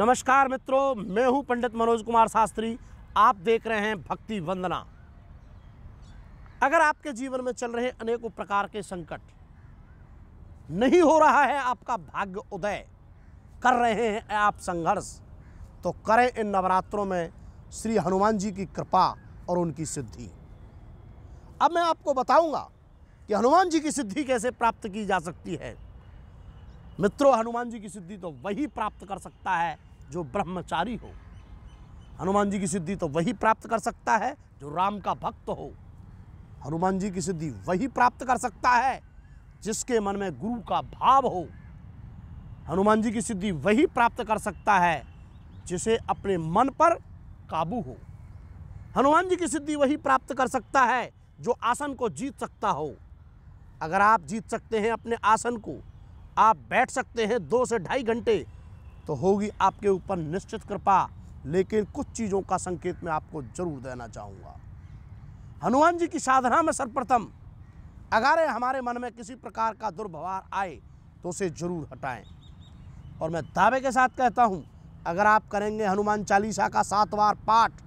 नमस्कार मित्रों मैं हूं पंडित मनोज कुमार शास्त्री आप देख रहे हैं भक्ति वंदना अगर आपके जीवन में चल रहे अनेकों प्रकार के संकट नहीं हो रहा है आपका भाग्य उदय कर रहे हैं आप संघर्ष तो करें इन नवरात्रों में श्री हनुमान जी की कृपा और उनकी सिद्धि अब मैं आपको बताऊंगा कि हनुमान जी की सिद्धि कैसे प्राप्त की जा सकती है मित्रों हनुमान जी की सिद्धि तो वही प्राप्त कर सकता है जो ब्रह्मचारी हो हनुमान जी की सिद्धि तो वही प्राप्त कर सकता है जो राम का भक्त हो हनुमान जी की सिद्धि वही प्राप्त कर सकता है जिसके मन में गुरु का भाव हो हनुमान जी की सिद्धि वही प्राप्त कर सकता है जिसे अपने मन पर काबू हो हनुमान जी की सिद्धि वही प्राप्त कर सकता है जो आसन को जीत सकता हो अगर आप जीत सकते हैं अपने आसन को आप बैठ सकते हैं दो से ढाई घंटे तो होगी आपके ऊपर निश्चित कृपा लेकिन कुछ चीज़ों का संकेत मैं आपको जरूर देना चाहूँगा हनुमान जी की साधना में सर्वप्रथम अगर हमारे मन में किसी प्रकार का दुर्व्यवहार आए तो उसे जरूर हटाएं और मैं दावे के साथ कहता हूँ अगर आप करेंगे हनुमान चालीसा का सात बार पाठ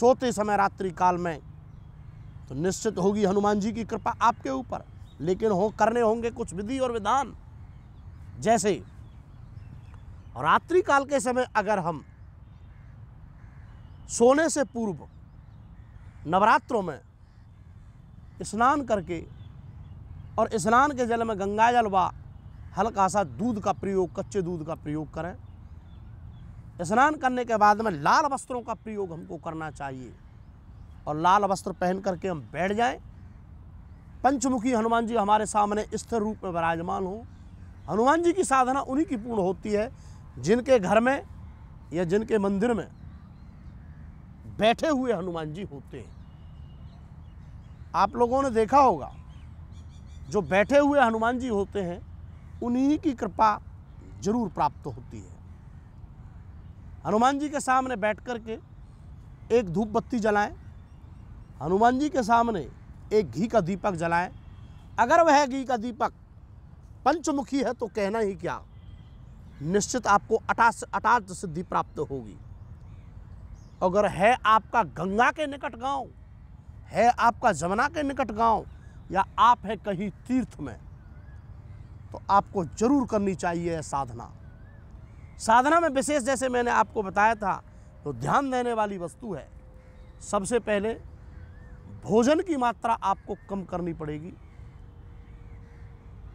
सोते समय रात्रि काल में तो निश्चित होगी हनुमान जी की कृपा आपके ऊपर लेकिन हो करने होंगे कुछ विधि और विधान जैसे रात्रि काल के समय अगर हम सोने से पूर्व नवरात्रों में स्नान करके और स्नान के जल में गंगा जल व हल्का सा दूध का प्रयोग कच्चे दूध का प्रयोग करें स्नान करने के बाद में लाल वस्त्रों का प्रयोग हमको करना चाहिए और लाल वस्त्र पहन करके हम बैठ जाएं पंचमुखी हनुमान जी हमारे सामने स्थिर रूप में विराजमान हो हनुमान जी की साधना उन्हीं की पूर्ण होती है जिनके घर में या जिनके मंदिर में बैठे हुए हनुमान जी होते हैं आप लोगों ने देखा होगा जो बैठे हुए हनुमान जी होते हैं उन्हीं की कृपा जरूर प्राप्त होती है हनुमान जी के सामने बैठ कर के एक धूप बत्ती जलाएं हनुमान जी के सामने एक घी का दीपक जलाएं अगर वह घी का दीपक पंचमुखी है तो कहना ही क्या निश्चित आपको अटास अटाट सिद्धि प्राप्त होगी अगर है आपका गंगा के निकट गांव है आपका जमुना के निकट गांव या आप है कहीं तीर्थ में तो आपको जरूर करनी चाहिए साधना साधना में विशेष जैसे मैंने आपको बताया था तो ध्यान देने वाली वस्तु है सबसे पहले भोजन की मात्रा आपको कम करनी पड़ेगी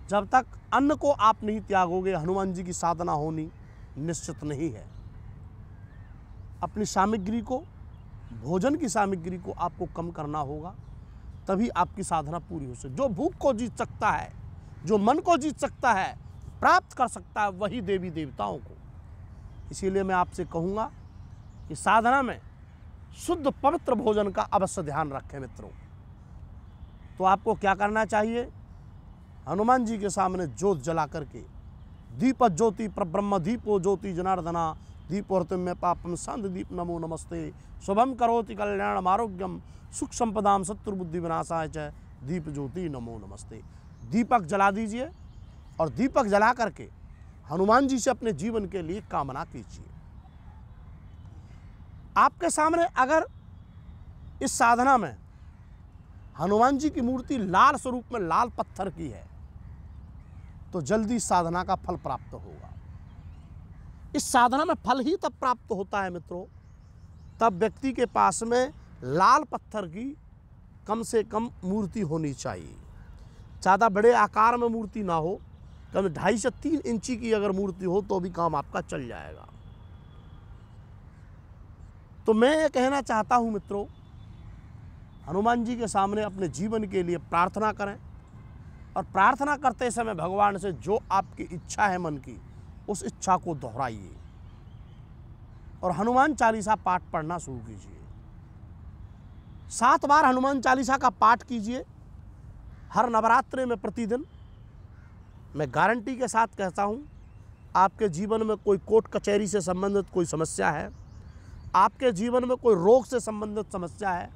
जब तक अन्न को आप नहीं त्यागोगे हनुमान जी की साधना होनी निश्चित नहीं है अपनी सामग्री को भोजन की सामग्री को आपको कम करना होगा तभी आपकी साधना पूरी हो सके जो भूख को जीत सकता है जो मन को जीत सकता है प्राप्त कर सकता है वही देवी देवताओं को इसीलिए मैं आपसे कहूँगा कि साधना में शुद्ध पवित्र भोजन का अवश्य ध्यान रखें मित्रों तो आपको क्या करना चाहिए हनुमान जी के सामने ज्योत जला करके दीप ज्योति प्रब्रह्म दीपो ज्योति जनार्दना दीपोर्तम में पापम संत दीप नमो नमस्ते शुभम करोति कल्याण आरोग्यम सुख संपदाम बुद्धि विनाशाय च दीप ज्योति नमो नमस्ते दीपक जला दीजिए और दीपक जला करके हनुमान जी से अपने जीवन के लिए कामना कीजिए आपके सामने अगर इस साधना में हनुमान जी की मूर्ति लाल स्वरूप में लाल पत्थर की है तो जल्दी साधना का फल प्राप्त होगा इस साधना में फल ही तब प्राप्त होता है मित्रों तब व्यक्ति के पास में लाल पत्थर की कम से कम मूर्ति होनी चाहिए ज़्यादा बड़े आकार में मूर्ति ना हो कम ढाई से तीन इंची की अगर मूर्ति हो तो भी काम आपका चल जाएगा तो मैं ये कहना चाहता हूँ मित्रों हनुमान जी के सामने अपने जीवन के लिए प्रार्थना करें और प्रार्थना करते समय भगवान से जो आपकी इच्छा है मन की उस इच्छा को दोहराइए और हनुमान चालीसा पाठ पढ़ना शुरू कीजिए सात बार हनुमान चालीसा का पाठ कीजिए हर नवरात्र में प्रतिदिन मैं गारंटी के साथ कहता हूँ आपके जीवन में कोई कोर्ट कचहरी से संबंधित कोई समस्या है आपके जीवन में कोई रोग से संबंधित समस्या है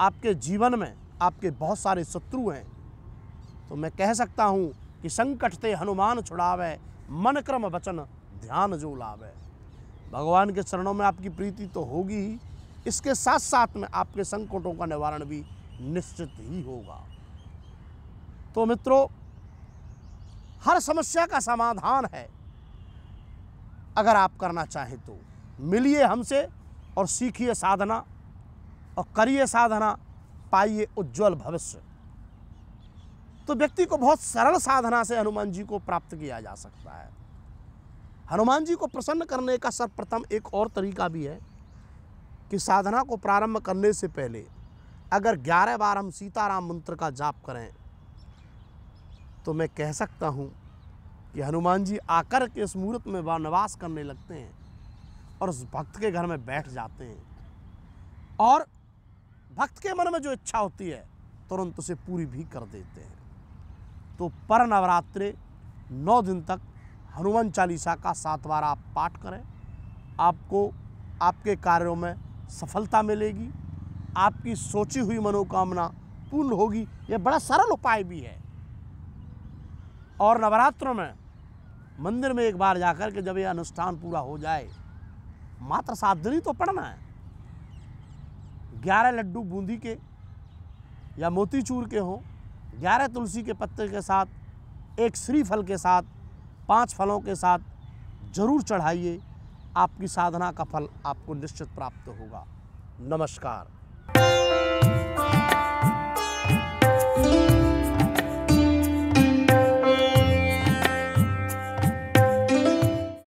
आपके जीवन में आपके बहुत सारे शत्रु हैं तो मैं कह सकता हूँ कि संकट ते हनुमान छुड़ावे मन क्रम वचन ध्यान जो लावे भगवान के चरणों में आपकी प्रीति तो होगी ही इसके साथ साथ में आपके संकटों का निवारण भी निश्चित ही होगा तो मित्रों हर समस्या का समाधान है अगर आप करना चाहें तो मिलिए हमसे और सीखिए साधना और करिए साधना पाइए उज्जवल भविष्य तो व्यक्ति को बहुत सरल साधना से हनुमान जी को प्राप्त किया जा सकता है हनुमान जी को प्रसन्न करने का सर्वप्रथम एक और तरीका भी है कि साधना को प्रारंभ करने से पहले अगर ग्यारह बार हम सीताराम मंत्र का जाप करें तो मैं कह सकता हूँ कि हनुमान जी आकर के इस मुहूर्त में वनवास करने लगते हैं और उस भक्त के घर में बैठ जाते हैं और भक्त के मन में जो इच्छा होती है तुरंत उसे पूरी भी कर देते हैं तो पर नवरात्र नौ दिन तक हनुमान चालीसा का सात बार आप पाठ करें आपको आपके कार्यों में सफलता मिलेगी आपकी सोची हुई मनोकामना पूर्ण होगी यह बड़ा सरल उपाय भी है और नवरात्रों में मंदिर में एक बार जाकर के जब यह अनुष्ठान पूरा हो जाए मात्र सात दिन ही तो पढ़ना है ग्यारह लड्डू बूंदी के या मोतीचूर के हों ग्यारह तुलसी के पत्ते के साथ एक श्रीफल के साथ पांच फलों के साथ जरूर चढ़ाइए आपकी साधना का फल आपको निश्चित प्राप्त होगा नमस्कार